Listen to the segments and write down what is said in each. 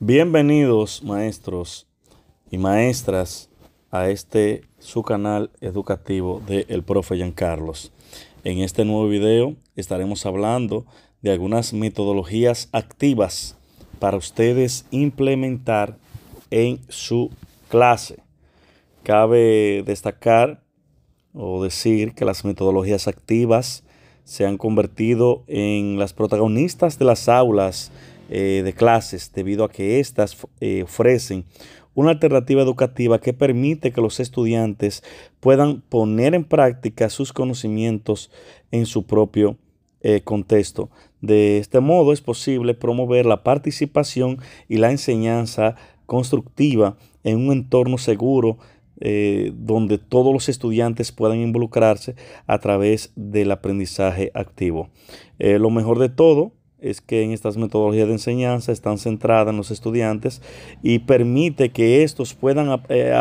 Bienvenidos maestros y maestras a este su canal educativo de El Profe Giancarlos. En este nuevo video estaremos hablando de algunas metodologías activas para ustedes implementar en su clase. Cabe destacar o decir que las metodologías activas se han convertido en las protagonistas de las aulas eh, de clases, debido a que éstas eh, ofrecen una alternativa educativa que permite que los estudiantes puedan poner en práctica sus conocimientos en su propio eh, contexto. De este modo es posible promover la participación y la enseñanza constructiva en un entorno seguro donde todos los estudiantes puedan involucrarse a través del aprendizaje activo. lo mejor de todo es que en estas metodologías de enseñanza están centradas en los estudiantes y permite que estos puedan eh,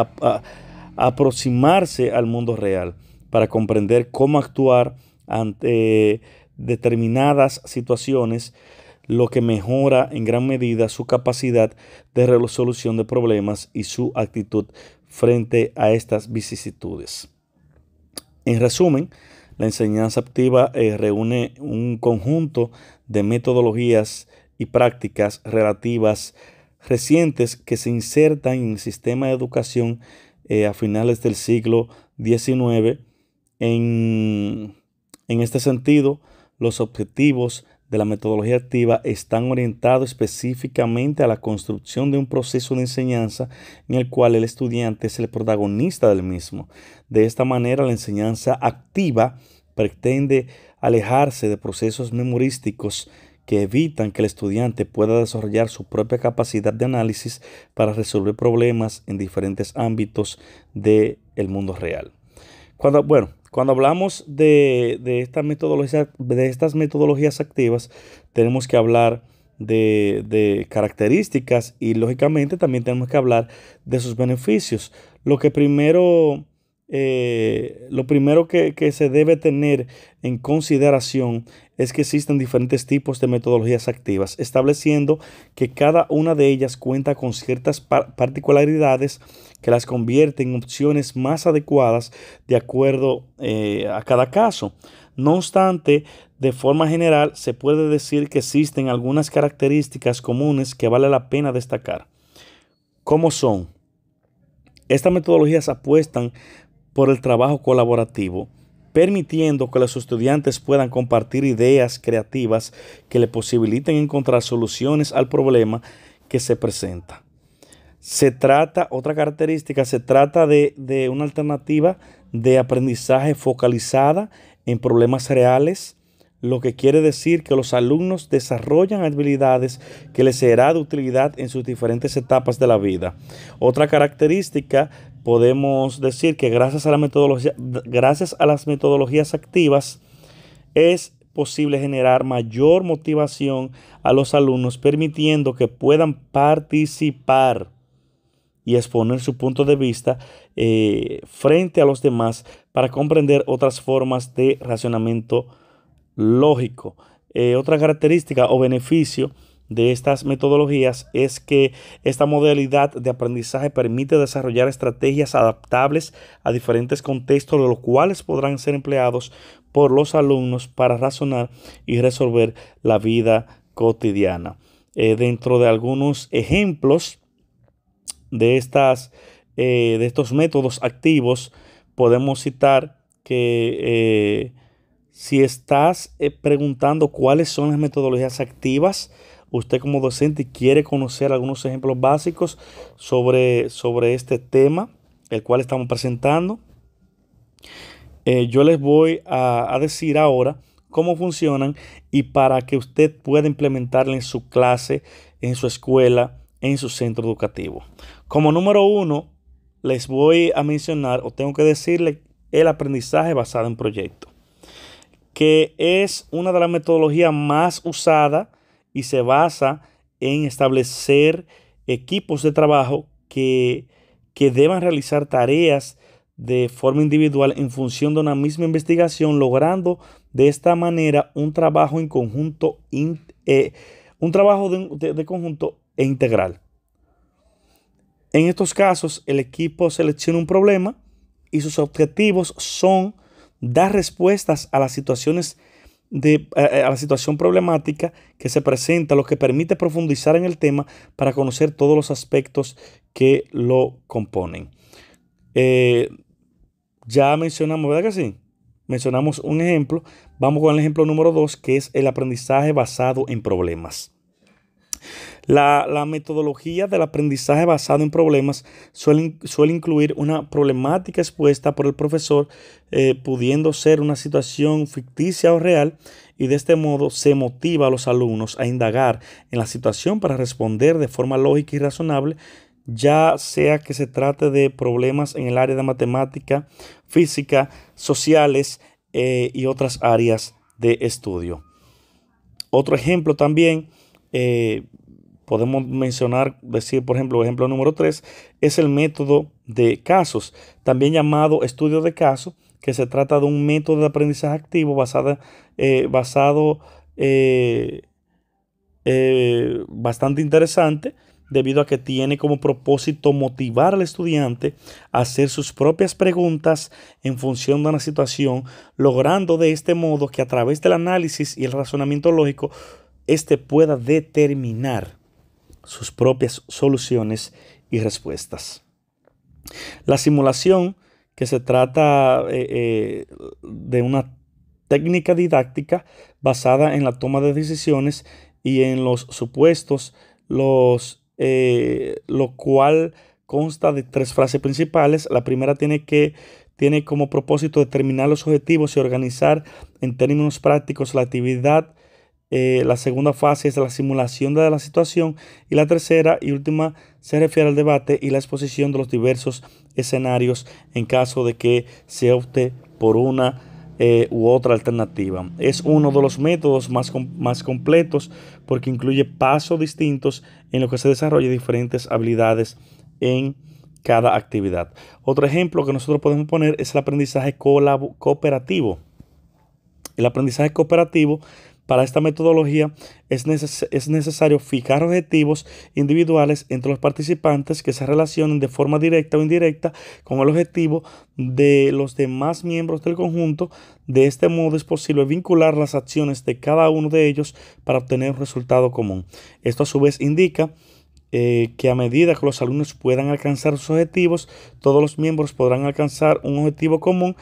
aproximarse al mundo real para comprender cómo actuar ante eh, determinadas situaciones, lo que mejora en gran medida su capacidad de resolución de problemas y su actitud frente a estas vicisitudes. En resumen, la enseñanza activa eh, reúne un conjunto de metodologías y prácticas relativas recientes que se insertan en el sistema de educación eh, a finales del siglo XIX. En, en este sentido, los objetivos de la metodología activa están orientados específicamente a la construcción de un proceso de enseñanza en el cual el estudiante es el protagonista del mismo. De esta manera, la enseñanza activa pretende alejarse de procesos memorísticos que evitan que el estudiante pueda desarrollar su propia capacidad de análisis para resolver problemas en diferentes ámbitos del el mundo real. Cuando, bueno, cuando hablamos de, estas metodologías, activas, tenemos que hablar de, de características y lógicamente también tenemos que hablar de sus beneficios. Lo que primero eh, lo primero que, se debe tener en consideración es que existen diferentes tipos de metodologías activas, estableciendo que cada una de ellas cuenta con ciertas particularidades que las convierten en opciones más adecuadas de acuerdo eh, a cada caso. No obstante, de forma general se puede decir que existen algunas características comunes que vale la pena destacar. ¿Cómo son? Estas metodologías apuestan por el trabajo colaborativo, permitiendo que los estudiantes puedan compartir ideas creativas que le posibiliten encontrar soluciones al problema que se presenta. Se trata, otra característica, se trata de, de una alternativa de aprendizaje focalizada en problemas reales, lo que quiere decir que los alumnos desarrollan habilidades que les será de utilidad en sus diferentes etapas de la vida. Otra característica podemos decir que gracias a, las metodologías activas es posible generar mayor motivación a los alumnos permitiendo que puedan participar y exponer su punto de vista eh, frente a los demás para comprender otras formas de racionamiento lógico. Eh, otra característica o beneficio de estas metodologías es que esta modalidad de aprendizaje permite desarrollar estrategias adaptables a diferentes contextos, los cuales podrán ser empleados por los alumnos para razonar y resolver la vida cotidiana. Eh, dentro de algunos ejemplos de, estas, eh, de estos métodos activos, podemos citar que eh, si estás preguntando cuáles son las metodologías activas, usted como docente quiere conocer algunos ejemplos básicos sobre, sobre este tema, el cual estamos presentando, eh, yo les voy a, decir ahora cómo funcionan y para que usted pueda implementarla en su clase, en su escuela, en su centro educativo. Como número uno, les voy a mencionar o tengo que decirle el aprendizaje basado en proyectos, que es una de las metodologías más usadas y se basa en establecer equipos de trabajo que, deban realizar tareas de forma individual en función de una misma investigación, logrando de esta manera un trabajo en conjunto, eh, un trabajo de, conjunto e integral. En estos casos, el equipo selecciona un problema y sus objetivos son dar respuestas a las situaciones de, eh, eh, a, la situación problemática que se presenta, lo que permite profundizar en el tema para conocer todos los aspectos que lo componen. Eh, ya mencionamos, ¿verdad que sí? Mencionamos un ejemplo. Vamos con el ejemplo número dos que es el aprendizaje basado en problemas. La, metodología del aprendizaje basado en problemas suele, incluir una problemática expuesta por el profesor, eh, pudiendo ser una situación ficticia o real, y de este modo se motiva a los alumnos a indagar en la situación para responder de forma lógica y razonable ya sea que se trate de problemas en el área de matemática, física, sociales eh, y otras áreas de estudio. Otro ejemplo también eh, Podemos mencionar, decir, por ejemplo, ejemplo número 3, es el método de casos, también llamado estudio de casos, que se trata de un método de aprendizaje activo basada, eh, basado eh, eh, bastante interesante, debido a que tiene como propósito motivar al estudiante a hacer sus propias preguntas en función de una situación, logrando de este modo que a través del análisis y el razonamiento lógico, éste pueda determinar sus propias soluciones y respuestas. La simulación, que se trata eh, eh, de una técnica didáctica basada en la toma de decisiones y en los supuestos, los, eh, lo cual consta de tres frases principales. La primera tiene que tiene como propósito determinar los objetivos y organizar en términos prácticos la actividad eh, la segunda fase es la simulación de la situación. Y la tercera y última se refiere al debate y la exposición de los diversos escenarios en caso de que se opte por una eh, u otra alternativa. Es uno de los métodos más, más completos porque incluye pasos distintos en los que se desarrollan diferentes habilidades en cada actividad. Otro ejemplo que nosotros podemos poner es el aprendizaje cooperativo. El aprendizaje cooperativo para esta metodología es, es, necesario fijar objetivos individuales entre los participantes que se relacionen de forma directa o indirecta con el objetivo de los demás miembros del conjunto. De este modo es posible vincular las acciones de cada uno de ellos para obtener un resultado común. Esto a su vez indica eh, que a medida que los alumnos puedan alcanzar sus objetivos, todos los miembros podrán alcanzar un objetivo común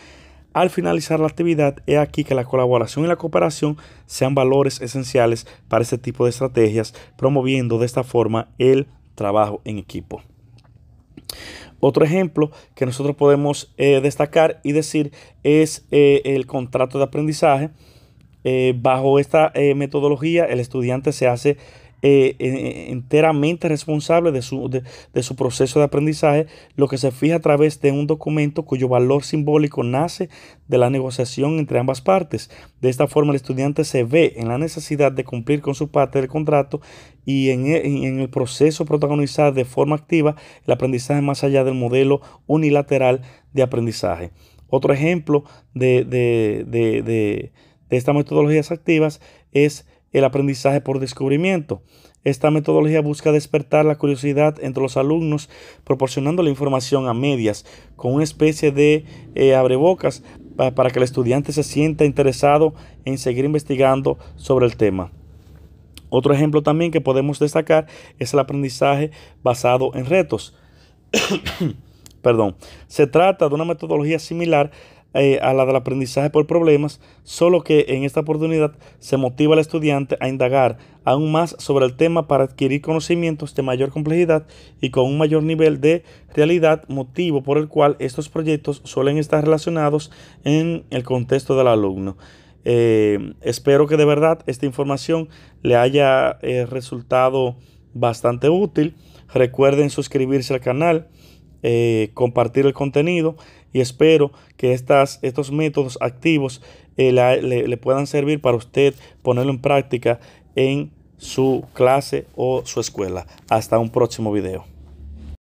al finalizar la actividad, he aquí que la colaboración y la cooperación sean valores esenciales para este tipo de estrategias, promoviendo de esta forma el trabajo en equipo. Otro ejemplo que nosotros podemos eh, destacar y decir es eh, el contrato de aprendizaje. Eh, bajo esta metodología, el estudiante se hace eh, enteramente responsable de su, de, su proceso de aprendizaje, lo que se fija a través de un documento cuyo valor simbólico nace de la negociación entre ambas partes. De esta forma, el estudiante se ve en la necesidad de cumplir con su parte del contrato y en, el proceso protagonizar de forma activa el aprendizaje más allá del modelo unilateral de aprendizaje. Otro ejemplo de, de estas metodologías activas es el aprendizaje por descubrimiento. Esta metodología busca despertar la curiosidad entre los alumnos, proporcionando la información a medias, con una especie de eh, abrebocas para que el estudiante se sienta interesado en seguir investigando sobre el tema. Otro ejemplo también que podemos destacar es el aprendizaje basado en retos. Perdón. Se trata de una metodología similar eh, a la del aprendizaje por problemas, solo que en esta oportunidad se motiva al estudiante a indagar aún más sobre el tema para adquirir conocimientos de mayor complejidad y con un mayor nivel de realidad, motivo por el cual estos proyectos suelen estar relacionados en el contexto del alumno. Eh, espero que de verdad esta información le haya eh, resultado bastante útil. Recuerden suscribirse al canal, compartir el contenido y espero que estas, estos métodos activos eh, le, le puedan servir para usted ponerlo en práctica en su clase o su escuela. Hasta un próximo video.